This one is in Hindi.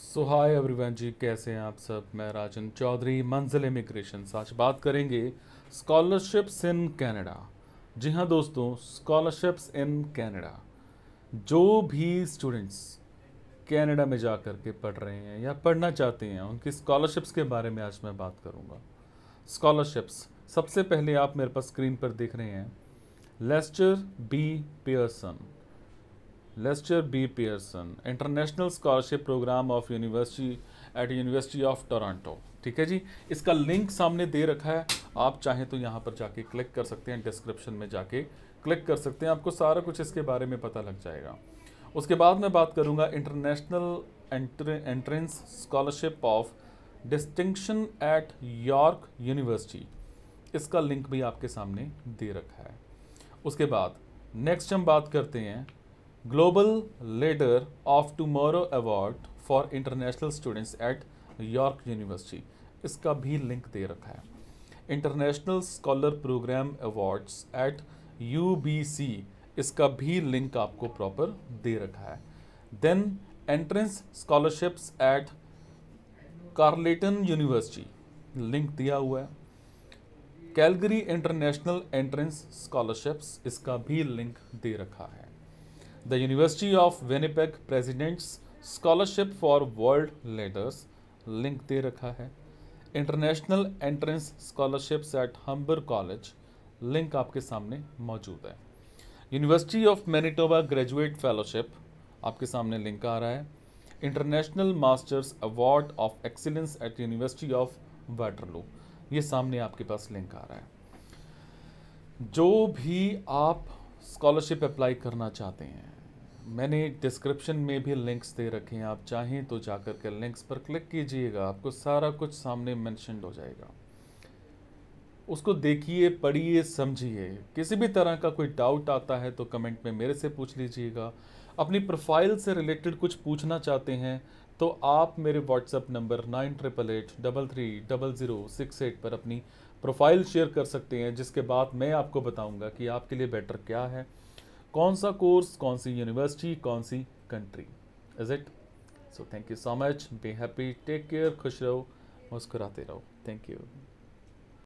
सो हाय एवरीवन जी कैसे हैं आप सब मैं राजन चौधरी मंजिल इमिग्रेशन आज बात करेंगे स्कॉलरशिप्स इन कनाडा जी हाँ दोस्तों स्कॉलरशिप्स इन कनाडा जो भी स्टूडेंट्स कनाडा में जा कर के पढ़ रहे हैं या पढ़ना चाहते हैं उनकी स्कॉलरशिप्स के बारे में आज मैं बात करूँगा स्कॉलरशिप्स सबसे पहले आप मेरे पास स्क्रीन पर देख रहे हैं Lester B Pearson Lester B Pearson international scholarship programme of university at University of Toronto ठीक है जी इसका लिंक सामने दे रखा है आप चाहें तो यहाँ पर जाके क्लिक कर सकते हैं डिस्क्रिप्शन में जाके क्लिक कर सकते हैं आपको सारा कुछ इसके बारे में पता लग जाएगा उसके बाद मैं बात करूँगा international entrance scholarship of distinction at York University इसका लिंक भी आपके सामने दे रखा है उसके बाद नेक्स्ट हम बात करते हैं global leader of tomorrow award for international students at York University इसका भी लिंक दे रखा है international scholar programme awards at UBC इसका भी लिंक आपको प्रॉपर दे रखा है then entrance scholarships at Carleton University link दिया हुआ है कैलगरी इंटरनेशनल एंट्रेंस स्कॉलरशिप्स इसका भी लिंक दे रखा है the University of Winnipeg president's scholarship for world Leaders link दे रखा है international entrance scholarship at Humber College link आपके सामने मौजूद है University of Manitoba graduate fellowship आपके सामने लिंक आ रहा है international masters award of excellence at University of Waterloo ये सामने आपके पास लिंक आ रहा है जो भी आप स्कॉलरशिप अप्लाई करना चाहते हैं मैंने डिस्क्रिप्शन में भी लिंक्स दे रखे हैं आप चाहें तो जाकर के लिंक्स पर क्लिक कीजिएगा आपको सारा कुछ सामने मैंशनड हो जाएगा उसको देखिए पढ़िए समझिए किसी भी तरह का कोई डाउट आता है तो कमेंट में मेरे से पूछ लीजिएगा अपनी प्रोफाइल से रिलेटेड कुछ पूछना चाहते हैं तो आप मेरे WhatsApp number nine triple eight double three double zero six eight पर अपनी प्रोफाइल शेयर कर सकते हैं जिसके बाद मैं आपको बताऊंगा कि आपके लिए बेटर क्या है कौन सा कोर्स कौन सी यूनिवर्सिटी कौन सी country is it so thank you so much be happy take care खुश रहो मुस्कुराते रहो थैंक यू